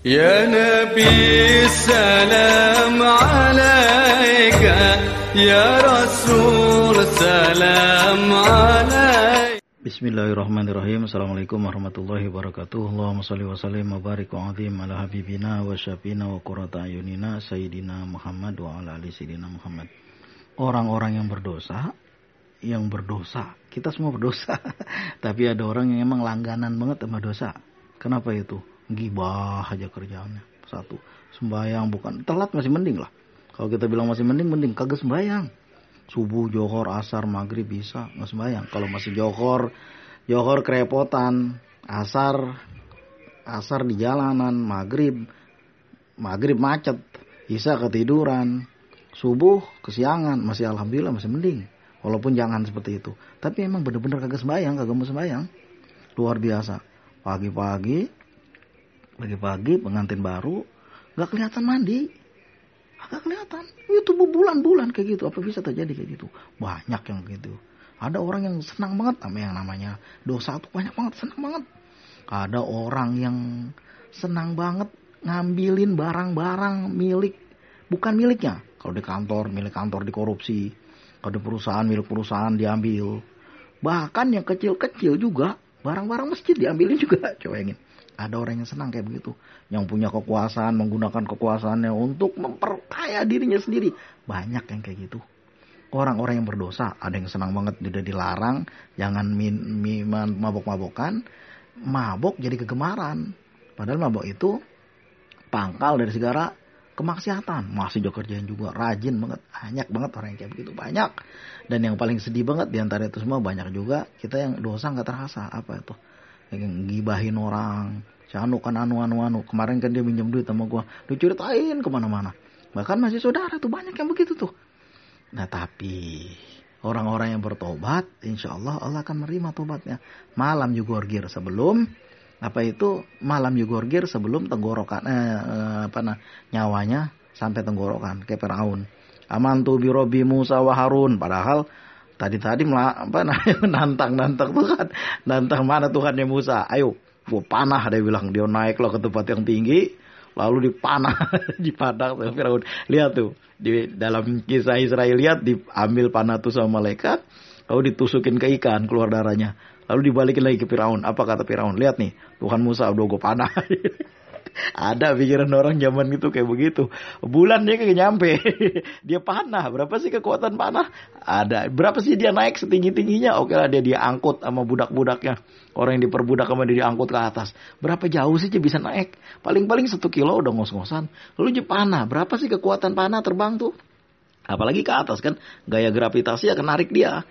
Ya Nabi salam alaika Ya Rasul salam alaika Bismillahirrahmanirrahim Assalamualaikum warahmatullahi wabarakatuh Allahumma salli wa salli wa barik wa azim ala habibina wa syafina wa ayunina Sayyidina Muhammad wa ala ali Sayyidina Muhammad Orang-orang yang berdosa Yang berdosa Kita semua berdosa Tapi ada orang yang emang langganan banget sama dosa Kenapa itu? gibah aja kerjaannya satu sembayang bukan telat masih mending lah kalau kita bilang masih mending mending kagak sembayang subuh johor asar maghrib bisa nggak sembayang kalau masih johor johor kerepotan asar asar di jalanan maghrib maghrib macet bisa ketiduran subuh kesiangan masih alhamdulillah masih mending walaupun jangan seperti itu tapi emang bener-bener kagak sembayang kagak mau sembayang luar biasa pagi-pagi pagi-pagi pengantin baru nggak kelihatan mandi agak kelihatan itu bulan bulan kayak gitu apa bisa terjadi kayak gitu banyak yang gitu ada orang yang senang banget sama yang namanya dosa tuh banyak banget senang banget ada orang yang senang banget ngambilin barang-barang milik bukan miliknya kalau di kantor milik kantor dikorupsi kalau di perusahaan milik perusahaan diambil bahkan yang kecil-kecil juga barang-barang masjid diambilin juga coba ingin ada orang yang senang kayak begitu. Yang punya kekuasaan, menggunakan kekuasaannya untuk memperkaya dirinya sendiri. Banyak yang kayak gitu. Orang-orang yang berdosa, ada yang senang banget sudah dilarang, jangan mabok-mabokan. Mabok jadi kegemaran. Padahal mabok itu pangkal dari segala kemaksiatan. Masih juga kerjaan juga, rajin banget. Banyak banget orang yang kayak begitu, banyak. Dan yang paling sedih banget diantara itu semua banyak juga kita yang dosa nggak terasa. Apa itu? ngibahin orang canu anu kan anu anu anu kemarin kan dia minjem duit sama gue, lu ceritain kemana-mana bahkan masih saudara tuh banyak yang begitu tuh nah tapi orang-orang yang bertobat insya Allah Allah akan menerima tobatnya malam juga orgir sebelum apa itu malam juga orgir sebelum tenggorokan eh, eh, apa nah nyawanya sampai tenggorokan kayak Firaun aman tuh birobi Musa wa padahal Tadi-tadi apa nantang-nantang Tuhan. Nantang mana Tuhannya Musa? Ayo, gua panah dia bilang. Dia naik loh ke tempat yang tinggi. Lalu dipanah, padang sama Firaun. Lihat tuh, di dalam kisah Israel lihat diambil panah tuh sama malaikat. Lalu ditusukin ke ikan, keluar darahnya. Lalu dibalikin lagi ke Firaun. Apa kata Firaun? Lihat nih, Tuhan Musa udah gua panah. ada pikiran orang zaman itu kayak begitu. Bulan dia kayak nyampe. dia panah. Berapa sih kekuatan panah? Ada. Berapa sih dia naik setinggi-tingginya? Oke lah dia diangkut sama budak-budaknya. Orang yang diperbudak sama dia diangkut ke atas. Berapa jauh sih dia bisa naik? Paling-paling satu kilo udah ngos-ngosan. Lalu dia panah. Berapa sih kekuatan panah terbang tuh? Apalagi ke atas kan. Gaya gravitasi akan narik dia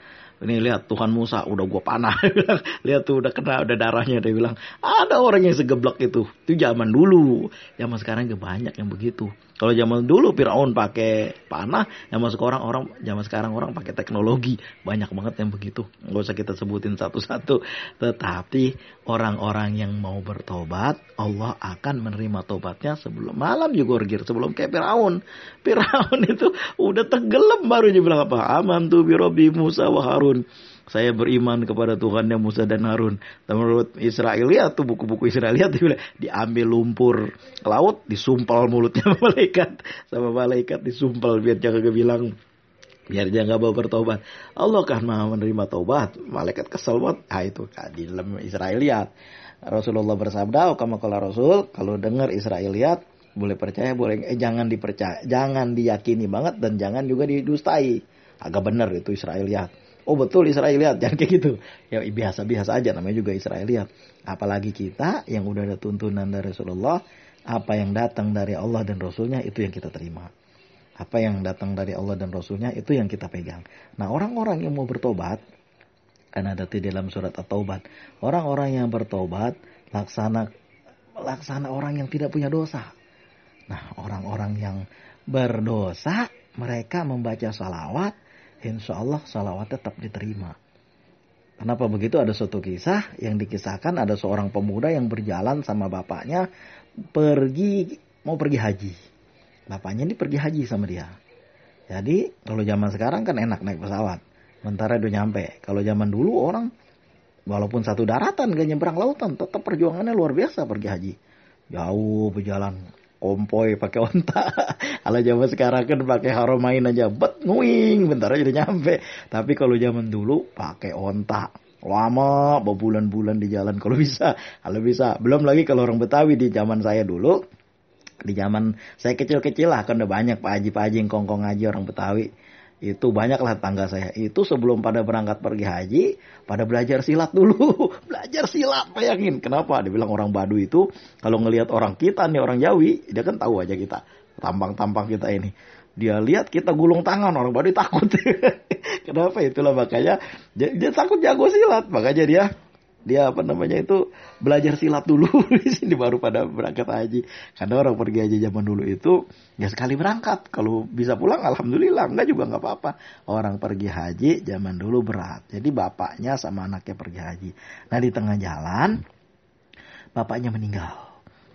ini lihat Tuhan Musa udah gua panah lihat tuh udah kena udah darahnya dia bilang ada orang yang segeblok itu itu zaman dulu zaman sekarang juga banyak yang begitu kalau zaman dulu Firaun pakai panah, zaman sekarang orang zaman sekarang orang pakai teknologi. Banyak banget yang begitu. Gak usah kita sebutin satu-satu. Tetapi orang-orang yang mau bertobat, Allah akan menerima tobatnya sebelum malam juga gir sebelum kayak Firaun. Firaun itu udah tenggelam baru dia bilang apa? Aman tuh birobi Musa wa Harun saya beriman kepada Tuhan yang Musa dan Harun. Menurut Israel lihat tuh buku-buku Israel lihat tuh diambil lumpur ke laut, disumpal mulutnya malaikat, sama malaikat disumpal biar jangan bilang biar jangan nggak mau bertobat. Allah kan maha menerima tobat, Malaikat kesel banget. Ah itu kan di dalam lihat. Rasulullah bersabda, oh, kamu kalau Rasul kalau dengar lihat, boleh percaya boleh eh, jangan dipercaya, jangan diyakini banget dan jangan juga didustai. Agak benar itu Ya oh betul Israeliat jangan kayak gitu ya biasa-biasa aja namanya juga Israeliat apalagi kita yang udah ada tuntunan dari Rasulullah apa yang datang dari Allah dan Rasulnya itu yang kita terima apa yang datang dari Allah dan Rasulnya itu yang kita pegang nah orang-orang yang mau bertobat karena ada di dalam surat at-taubat orang-orang yang bertobat laksana laksana orang yang tidak punya dosa nah orang-orang yang berdosa mereka membaca salawat insya Allah salawat tetap diterima. Kenapa begitu? Ada suatu kisah yang dikisahkan ada seorang pemuda yang berjalan sama bapaknya pergi mau pergi haji. Bapaknya ini pergi haji sama dia. Jadi kalau zaman sekarang kan enak naik pesawat. Mentara itu nyampe. Kalau zaman dulu orang walaupun satu daratan gak nyebrang lautan tetap perjuangannya luar biasa pergi haji. Jauh berjalan kompoi pakai onta ala zaman sekarang kan pakai haromain aja bet nguing bentar aja udah nyampe tapi kalau zaman dulu pakai onta lama berbulan-bulan di jalan kalau bisa kalau bisa belum lagi kalau orang Betawi di zaman saya dulu di zaman saya kecil-kecil lah kan udah banyak Pak Haji Pak Haji yang kongkong aja orang Betawi itu banyaklah tangga saya itu sebelum pada berangkat pergi haji pada belajar silat dulu belajar silat bayangin kenapa dibilang orang badu itu kalau ngelihat orang kita nih orang jawi dia kan tahu aja kita tampang-tampang kita ini dia lihat kita gulung tangan orang badu takut kenapa itulah makanya dia, dia takut jago silat makanya dia dia apa namanya itu belajar silat dulu di sini baru pada berangkat haji karena orang pergi haji zaman dulu itu nggak ya sekali berangkat kalau bisa pulang alhamdulillah nggak juga nggak apa-apa orang pergi haji zaman dulu berat jadi bapaknya sama anaknya pergi haji nah di tengah jalan bapaknya meninggal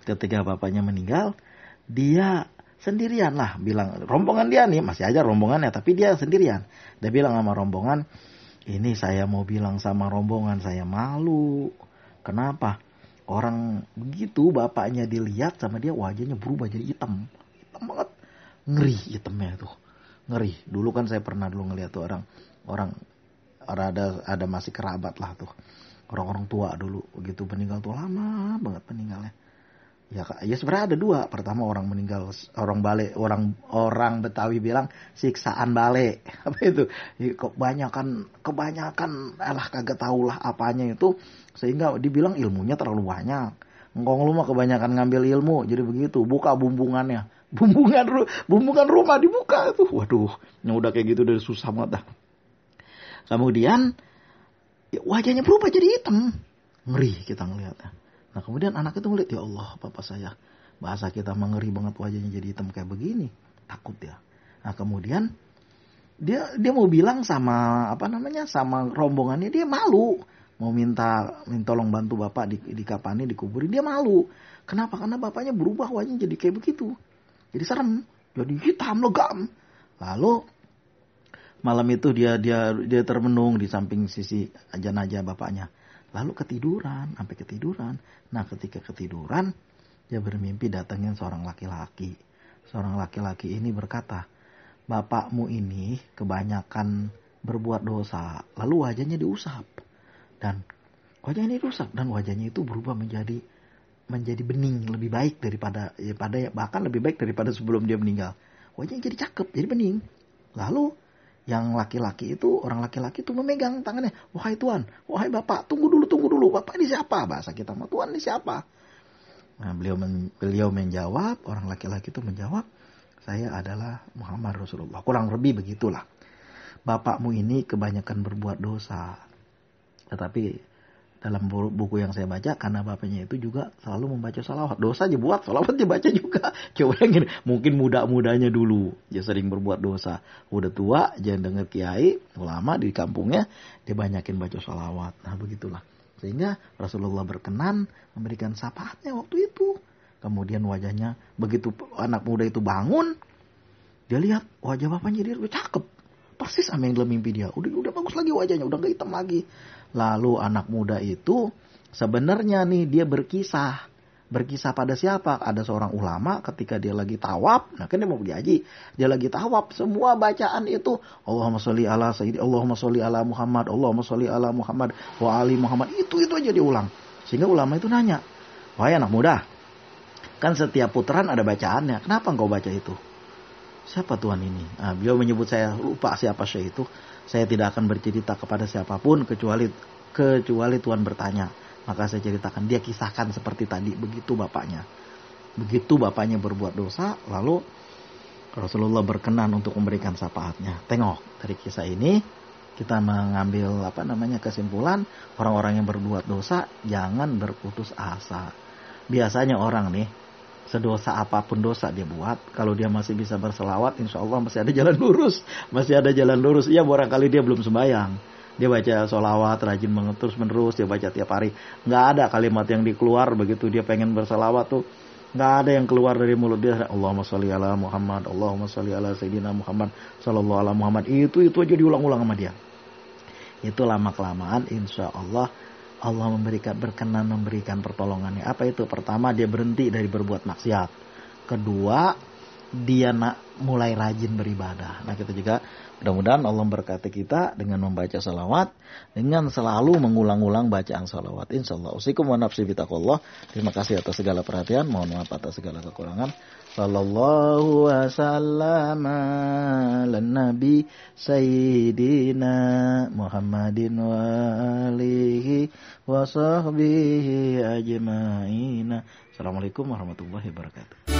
ketika bapaknya meninggal dia sendirian lah bilang rombongan dia nih masih aja rombongannya tapi dia sendirian dia bilang sama rombongan ini saya mau bilang sama rombongan saya malu. Kenapa? Orang begitu bapaknya dilihat sama dia wajahnya berubah jadi hitam. Hitam banget. Ngeri hitamnya tuh. Ngeri. Dulu kan saya pernah dulu ngeliat tuh orang orang ada ada masih kerabat lah tuh orang-orang tua dulu begitu meninggal tuh lama banget meninggalnya ya ya sebenarnya ada dua pertama orang meninggal orang balik orang orang Betawi bilang siksaan balik apa itu ya, kebanyakan kebanyakan lah kagak tahulah apanya itu sehingga dibilang ilmunya terlalu banyak ngomong lu mah kebanyakan ngambil ilmu jadi begitu buka bumbungannya bumbungan ru bumbungan rumah dibuka tuh. waduh yang udah kayak gitu dari susah banget dah kemudian ya, wajahnya berubah jadi hitam ngeri kita ngelihatnya Nah kemudian anak itu melihat ya Allah papa saya bahasa kita mengeri banget wajahnya jadi hitam kayak begini takut ya. Nah kemudian dia dia mau bilang sama apa namanya sama rombongannya dia malu mau minta minta tolong bantu bapak di di kapani dikuburin dia malu kenapa karena bapaknya berubah wajahnya jadi kayak begitu jadi serem jadi hitam legam lalu malam itu dia dia dia termenung di samping sisi aja naja bapaknya Lalu ketiduran, sampai ketiduran. Nah ketika ketiduran, dia bermimpi datangin seorang laki-laki. Seorang laki-laki ini berkata, Bapakmu ini kebanyakan berbuat dosa, lalu wajahnya diusap. Dan wajahnya diusap, dan wajahnya itu berubah menjadi menjadi bening lebih baik daripada ya pada bahkan lebih baik daripada sebelum dia meninggal wajahnya jadi cakep jadi bening lalu yang laki-laki itu orang laki-laki itu memegang tangannya wahai tuan wahai bapak tunggu dulu tunggu dulu bapak ini siapa bahasa kita mau tuan ini siapa nah beliau men, beliau menjawab orang laki-laki itu menjawab saya adalah Muhammad Rasulullah kurang lebih begitulah bapakmu ini kebanyakan berbuat dosa tetapi dalam buku yang saya baca karena bapaknya itu juga selalu membaca salawat dosa aja buat salawat baca juga coba yang gini mungkin muda-mudanya dulu dia sering berbuat dosa udah tua jangan denger kiai ulama di kampungnya dia banyakin baca salawat nah begitulah sehingga Rasulullah berkenan memberikan sapaatnya waktu itu kemudian wajahnya begitu anak muda itu bangun dia lihat wajah bapaknya dia udah cakep persis sama yang dalam mimpi dia udah udah bagus lagi wajahnya udah gak hitam lagi Lalu anak muda itu sebenarnya nih dia berkisah. Berkisah pada siapa? Ada seorang ulama ketika dia lagi tawaf. Nah kan dia mau pergi haji. Dia lagi tawaf. Semua bacaan itu. Allahumma sholli ala sayyidi. Allahumma sholli ala Muhammad. Allahumma sholli ala Muhammad. Wa ali Muhammad. Itu itu aja diulang. Sehingga ulama itu nanya. Wahai anak muda. Kan setiap putaran ada bacaannya. Kenapa engkau baca itu? Siapa Tuhan ini? Nah, beliau menyebut saya lupa siapa saya itu. Saya tidak akan bercerita kepada siapapun kecuali kecuali Tuhan bertanya. Maka saya ceritakan dia kisahkan seperti tadi begitu bapaknya. Begitu bapaknya berbuat dosa lalu Rasulullah berkenan untuk memberikan syafaatnya. Tengok dari kisah ini kita mengambil apa namanya kesimpulan orang-orang yang berbuat dosa jangan berputus asa. Biasanya orang nih sedosa apapun dosa dia buat, kalau dia masih bisa berselawat, insya Allah masih ada jalan lurus, masih ada jalan lurus. Iya, barangkali dia belum sembahyang. Dia baca solawat, rajin terus menerus, dia baca tiap hari. Nggak ada kalimat yang dikeluar begitu dia pengen berselawat tuh. Nggak ada yang keluar dari mulut dia. Allahumma sholli ala Muhammad, Allahumma sholli ala Sayyidina Muhammad, sallallahu ala Muhammad. Itu itu aja diulang-ulang sama dia. Itu lama kelamaan, insya Allah Allah memberikan berkenan memberikan pertolongannya. Apa itu? Pertama dia berhenti dari berbuat maksiat. Kedua dia nak mulai rajin beribadah. Nah kita juga mudah-mudahan Allah berkati kita dengan membaca salawat, dengan selalu mengulang-ulang bacaan salawat. Insya Allah. Usikum wa nafsi Terima kasih atas segala perhatian. Mohon maaf atas segala kekurangan sallallahu wasallam ala nabi sayyidina Muhammadin wa alihi wa sahbihi ajmaina. Assalamualaikum warahmatullahi wabarakatuh.